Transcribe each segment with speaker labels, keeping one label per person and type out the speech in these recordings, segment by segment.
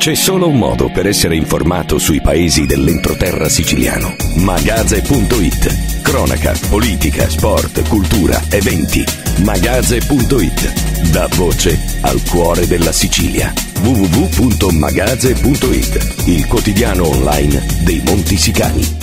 Speaker 1: C'è solo un modo per essere informato sui paesi dell'entroterra siciliano. Magaze.it. Cronaca, politica, sport, cultura, eventi. Magaze.it. Da voce al cuore della Sicilia. www.magaze.it. Il quotidiano online dei Monti Sicani.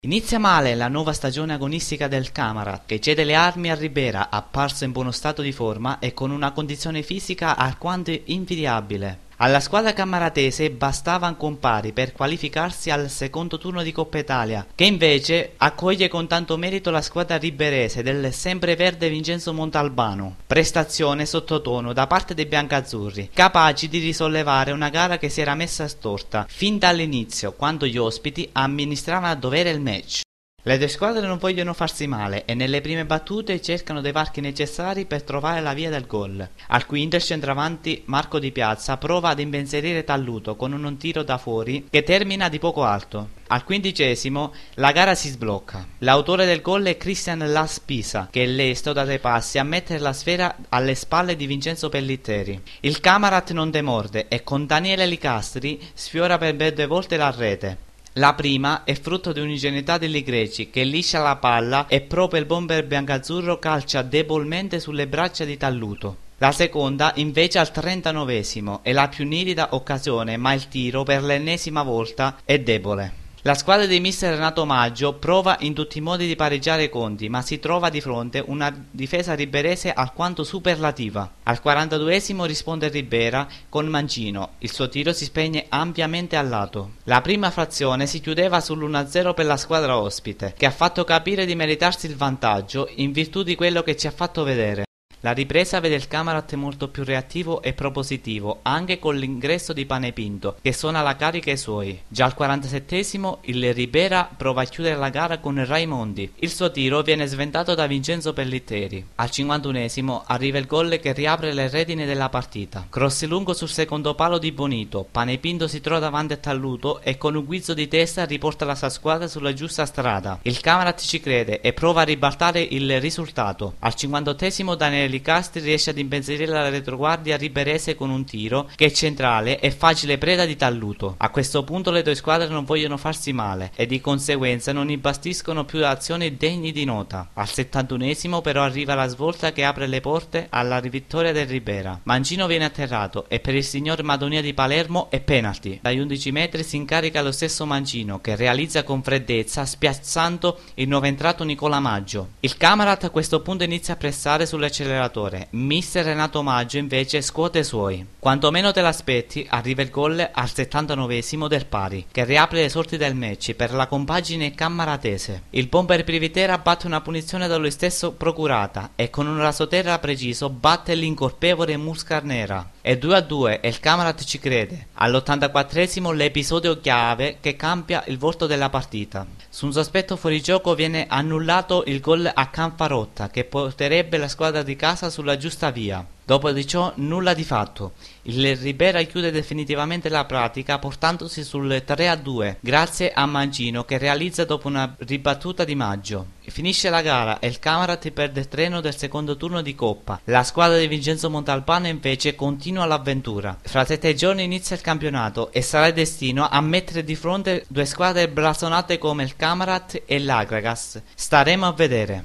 Speaker 2: Inizia male la nuova stagione agonistica del Camara, che cede le armi a Ribera, apparso in buono stato di forma e con una condizione fisica alquanto invidiabile. Alla squadra cammaratese bastava un compari per qualificarsi al secondo turno di Coppa Italia, che invece accoglie con tanto merito la squadra riberese del sempreverde Vincenzo Montalbano. Prestazione sottotono da parte dei biancazzurri, capaci di risollevare una gara che si era messa storta fin dall'inizio, quando gli ospiti amministravano a dovere il match. Le due squadre non vogliono farsi male e nelle prime battute cercano dei varchi necessari per trovare la via del gol. Al quinto il centravanti Marco Di Piazza prova ad impensierire Talluto con un tiro da fuori che termina di poco alto. Al quindicesimo la gara si sblocca. L'autore del gol è Christian Laspisa, che è lesto da dei passi a mettere la sfera alle spalle di Vincenzo Pellitteri. Il Camarat non demorde e con Daniele Licastri sfiora per ben due volte la rete. La prima è frutto di un'ingenuità dei greci che liscia la palla e proprio il bomber biancazzurro calcia debolmente sulle braccia di Talluto. La seconda invece al trentanovesimo è la più nitida occasione ma il tiro per l'ennesima volta è debole. La squadra di mister Renato Maggio prova in tutti i modi di pareggiare i Conti, ma si trova di fronte una difesa riberese alquanto superlativa. Al 42esimo risponde Ribera con Mancino, il suo tiro si spegne ampiamente al lato. La prima frazione si chiudeva sull'1-0 per la squadra ospite, che ha fatto capire di meritarsi il vantaggio in virtù di quello che ci ha fatto vedere. La ripresa vede il Camarat molto più reattivo e propositivo, anche con l'ingresso di Pane Pinto, che suona la carica ai suoi. Già al 47 esimo il Ribera prova a chiudere la gara con Raimondi. Il suo tiro viene sventato da Vincenzo Pellitteri. Al 51 esimo arriva il gol che riapre le redine della partita. Crossi lungo sul secondo palo di Bonito, Pane Pinto si trova davanti a Talluto e con un guizzo di testa riporta la sua squadra sulla giusta strada. Il Camarat ci crede e prova a ribaltare il risultato. Al 58 esimo Daniele Licastri riesce ad impensierire la retroguardia riberese con un tiro che è centrale e facile preda di Talluto. A questo punto le due squadre non vogliono farsi male e di conseguenza non imbastiscono più azioni degne di nota. Al 71esimo però arriva la svolta che apre le porte alla vittoria del Ribera. Mancino viene atterrato e per il signor Madonia di Palermo è penalty. Dagli 11 metri si incarica lo stesso Mancino che realizza con freddezza spiazzando il nuovo entrato Nicola Maggio. Il Camarat a questo punto inizia a pressare sull'accelerazione relatore. Mister Renato Maggio invece scuote i suoi. Quanto meno te l'aspetti, arriva il gol al 79 del pari, che riapre le sorti del match per la compagine cammaratese. Il bomber Privitera batte una punizione da lui stesso procurata e con un rasoterra preciso batte l'incolpevole Muscarnera. È 2 a 2 e il Camarat ci crede. All'84esimo l'episodio chiave che cambia il volto della partita. Su un sospetto fuorigioco viene annullato il gol a Canfarotta che porterebbe la squadra di casa sulla giusta via. Dopo di ciò nulla di fatto. Il Ribera chiude definitivamente la pratica portandosi sul 3-2 a grazie a Mancino che realizza dopo una ribattuta di Maggio. Finisce la gara e il Camarat perde il treno del secondo turno di Coppa. La squadra di Vincenzo Montalpano invece continua l'avventura. Fra sette giorni inizia il campionato e sarà il destino a mettere di fronte due squadre blasonate come il Camarat e l'Agragas. Staremo a vedere.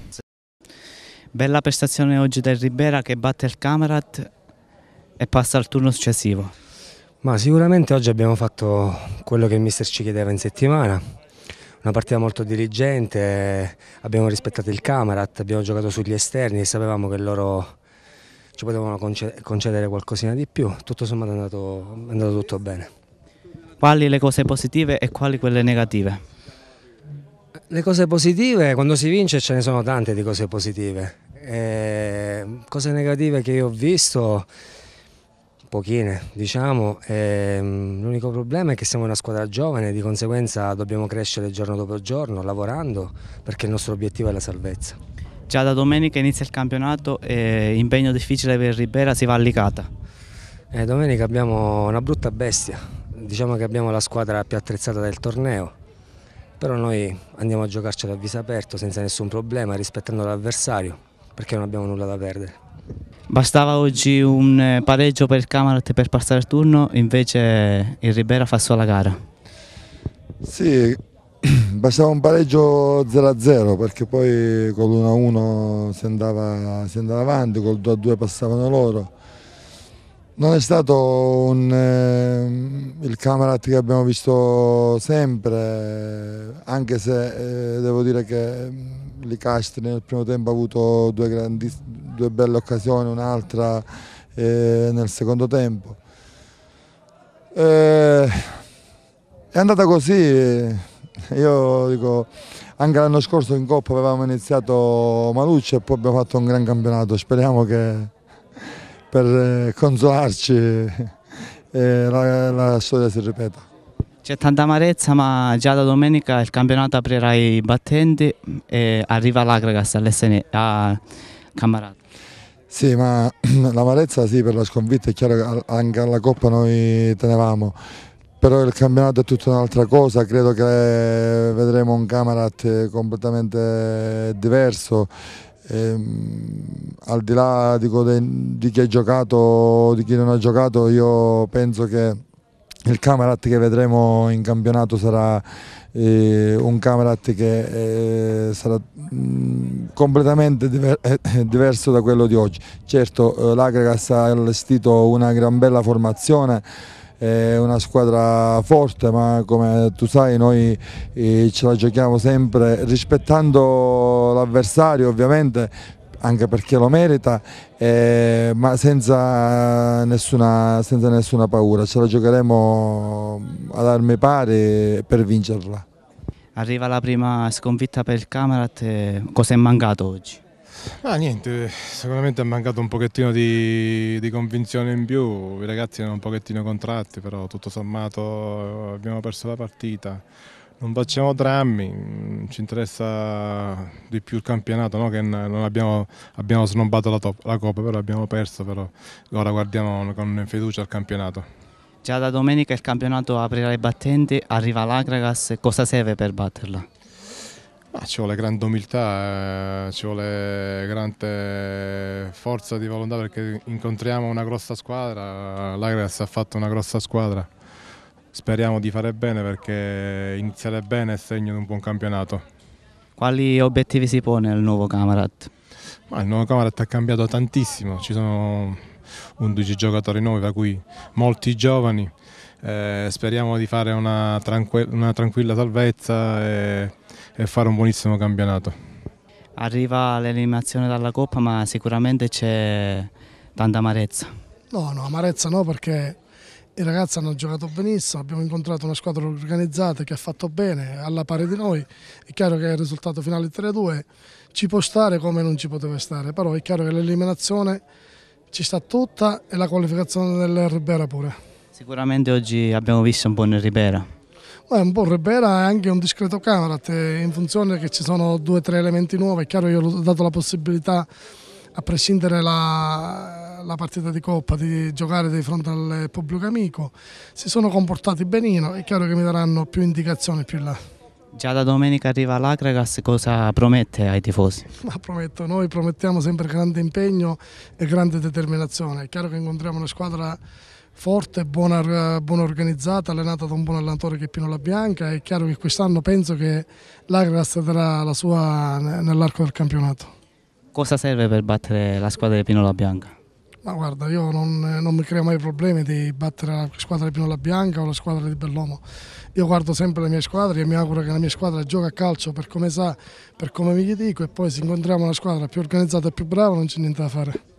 Speaker 3: Bella prestazione oggi del Ribera che batte il Camerat e passa al turno successivo. Ma sicuramente oggi abbiamo fatto quello che il mister ci chiedeva in settimana, una partita molto diligente, abbiamo rispettato il Camerat, abbiamo giocato sugli esterni e sapevamo che loro ci potevano concedere qualcosina di più, tutto sommato è andato, è andato tutto bene. Quali le cose positive e quali quelle negative? Le cose positive, quando si vince ce ne sono tante di cose positive eh, cose negative che io ho visto, pochine diciamo, eh, l'unico problema è che siamo una squadra giovane, di conseguenza dobbiamo crescere giorno dopo giorno, lavorando, perché il nostro obiettivo è la salvezza. Già da domenica inizia il campionato e impegno difficile per Ribera, si va allicata. Eh, domenica abbiamo una brutta bestia, diciamo che abbiamo la squadra più attrezzata del torneo, però noi andiamo a giocarcela a viso aperto senza nessun problema, rispettando l'avversario perché non abbiamo nulla da perdere.
Speaker 2: Bastava oggi un eh, pareggio per il Camarat per passare il turno, invece il Ribera fa solo la gara.
Speaker 4: Sì, bastava un pareggio 0-0 perché poi con l'1-1 si andava, si andava avanti, col 2-2 passavano loro. Non è stato un, eh, il Camarat che abbiamo visto sempre, anche se eh, devo dire che Licast nel primo tempo ha avuto due, grandi, due belle occasioni, un'altra eh, nel secondo tempo. Eh, è andata così, io dico, anche l'anno scorso in Coppa avevamo iniziato Maluccio e poi abbiamo fatto un gran campionato, speriamo che per eh, consolarci eh, la, la storia si ripeta.
Speaker 2: C'è tanta amarezza ma già da domenica il campionato aprirà i battenti e arriva l'Agragas a
Speaker 4: Camarata. Sì, ma l'amarezza sì per la sconfitta, è chiaro che anche alla Coppa noi tenevamo, però il campionato è tutta un'altra cosa, credo che vedremo un Camarat completamente diverso, e, ehm, al di là dico, di chi ha giocato, o di chi non ha giocato, io penso che il Camerat che vedremo in campionato sarà eh, un Camerat che eh, sarà mh, mm, completamente diver eh, eh, diverso da quello di oggi. Certo eh, l'Agregas ha allestito una gran bella formazione, è una squadra forte ma come tu sai noi ce la giochiamo sempre rispettando l'avversario ovviamente anche perché lo merita, eh, ma senza nessuna, senza nessuna paura, ce la giocheremo mm, ad armi pari per vincerla.
Speaker 2: Arriva la prima sconfitta per il Camerat, cosa è mancato oggi?
Speaker 5: ah, niente, sicuramente è mancato un pochettino di, di, convinzione in più, i ragazzi erano un pochettino contratti, però tutto sommato eh, abbiamo perso la partita non facciamo drammi, mm, ci interessa di più il campionato, no? che abbiamo, abbiamo, snobbato la, top, la Coppa, però abbiamo perso, però ora guardiamo con fiducia il campionato. Già da domenica il campionato aprirà i battenti, arriva l'Agragas, cosa serve per batterla? Ah, ci vuole grande umiltà, eh, ci vuole grande forza di volontà perché incontriamo una grossa squadra, l'Agragas ha fatto una grossa squadra speriamo di fare bene perché iniziare bene è segno di un buon campionato. Quali obiettivi si pone il nuovo Camarat? Ma il nuovo Camarat ha cambiato tantissimo, ci sono 11 giocatori nuovi, tra cui molti giovani. Eh, speriamo di fare una, tranqu una tranquilla salvezza e, e fare un buonissimo campionato.
Speaker 2: Arriva l'eliminazione dalla Coppa, ma sicuramente c'è tanta amarezza.
Speaker 1: No, no, amarezza no perché i ragazzi hanno giocato benissimo, abbiamo incontrato una squadra organizzata che ha fatto bene, alla pari di noi. È chiaro che il risultato finale 3-2 ci può stare come non ci poteva stare, però è chiaro che l'eliminazione ci sta tutta e la qualificazione del Ribera pure.
Speaker 2: Sicuramente oggi abbiamo visto un buon Ribera.
Speaker 1: un buon Ribera è anche un discreto Camerat, in funzione che ci sono due o tre elementi nuovi. È chiaro che io ho dato la possibilità, a prescindere la, la partita di Coppa, di giocare di fronte al pubblico amico, si sono comportati benino, è chiaro che mi daranno più indicazioni più in là.
Speaker 2: Già da domenica arriva l'Acregas, cosa promette ai tifosi?
Speaker 1: Ma prometto, noi promettiamo sempre grande impegno e grande determinazione. È chiaro che incontriamo una squadra forte, buona, buona organizzata, allenata da un buon allenatore che è Pino La Bianca. È chiaro che quest'anno penso che l'Acregas darà la sua nell'arco del campionato.
Speaker 2: Cosa serve per battere la squadra di Pino La Bianca?
Speaker 1: Ma guarda, io non, non, mi creo mai problemi di battere la squadra di Pinola Bianca o la squadra di Bellomo. Io guardo sempre le mie squadre e mi auguro che la mia squadra gioca a calcio per come sa, per come mi dico e poi se incontriamo una squadra più organizzata e più brava non c'è niente da fare.